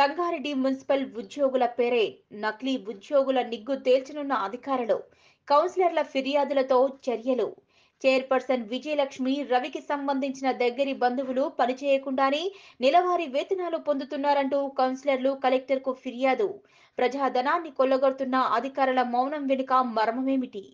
Sangareddy municipal ఉద్యోగుల పేరే నకిలీ ఉద్యోగుల నిగ్గు తేల్చనున్న అధికారులు కౌన్సిలర్ల ఫిర్యాదులతో చర్యలు చైర్పర్సన్ విజయలక్ష్మి రవికి సంబంధించిన దగ్గరి బంధువులు పనిచేయకుండానే నెలవారీ వేతనాలు పొందుతున్నారంటూ కౌన్సిలర్లు కలెక్టర్కు ఫిర్యాదు ప్రజాధనాన్ని కొల్లగొడుతున్న అధికారుల మౌనం వెనుక మర్మమేమిటి